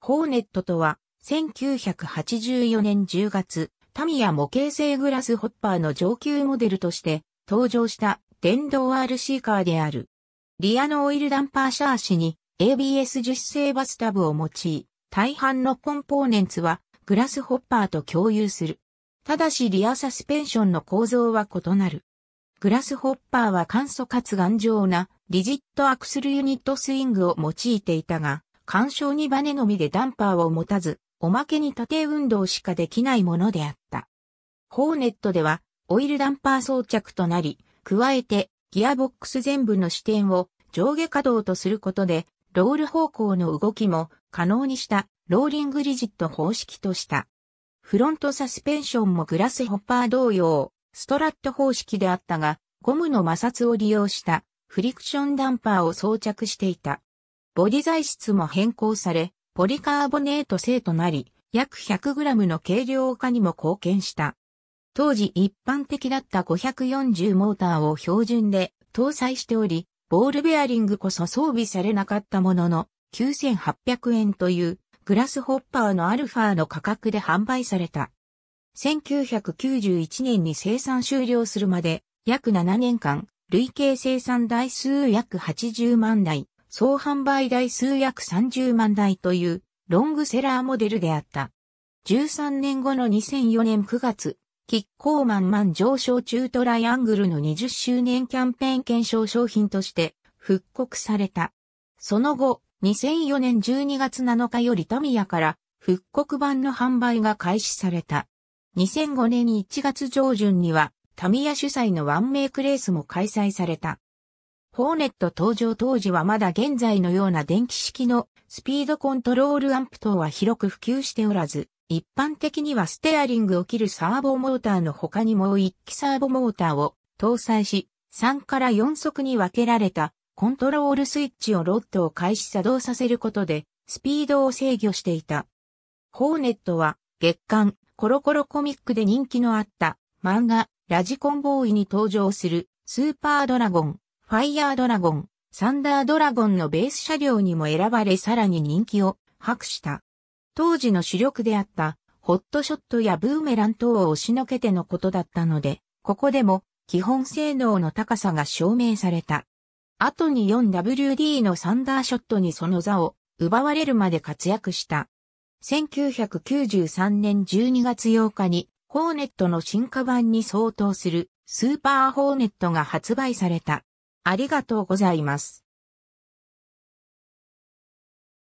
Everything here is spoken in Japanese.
ホーネットとは、1984年10月、タミヤ模型製グラスホッパーの上級モデルとして登場した電動 RC カーである。リアのオイルダンパーシャーシに ABS 樹脂製バスタブを用い、大半のコンポーネンツはグラスホッパーと共有する。ただしリアサスペンションの構造は異なる。グラスホッパーは簡素かつ頑丈なリジットアクスルユニットスイングを用いていたが、干渉にバネのみでダンパーを持たず、おまけに縦運動しかできないものであった。ホーネットでは、オイルダンパー装着となり、加えて、ギアボックス全部の視点を上下稼働とすることで、ロール方向の動きも可能にしたローリングリジット方式とした。フロントサスペンションもグラスホッパー同様、ストラット方式であったが、ゴムの摩擦を利用したフリクションダンパーを装着していた。ボディ材質も変更され、ポリカーボネート製となり、約 100g の軽量化にも貢献した。当時一般的だった540モーターを標準で搭載しており、ボールベアリングこそ装備されなかったものの、9800円というグラスホッパーのアルファの価格で販売された。1991年に生産終了するまで約7年間、累計生産台数約80万台、総販売台数約30万台というロングセラーモデルであった。13年後の2004年9月、キッコーマンマン上昇中トライアングルの20周年キャンペーン検証商品として復刻された。その後、2004年12月7日よりタミヤから復刻版の販売が開始された。2005年1月上旬にはタミヤ主催のワンメイクレースも開催された。ホーネット登場当時はまだ現在のような電気式のスピードコントロールアンプ等は広く普及しておらず、一般的にはステアリングを切るサーボモーターの他にもう1機サーボモーターを搭載し、3から4速に分けられたコントロールスイッチをロッドを開始作動させることで、スピードを制御していた。ホーネットは月刊コロコロコミックで人気のあった漫画ラジコンボーイに登場するスーパードラゴンファイヤードラゴン、サンダードラゴンのベース車両にも選ばれさらに人気を博した。当時の主力であったホットショットやブーメラン等を押しのけてのことだったので、ここでも基本性能の高さが証明された。後に 4WD のサンダーショットにその座を奪われるまで活躍した。1993年12月8日にホーネットの進化版に相当するスーパーホーネットが発売された。ありがとうございます。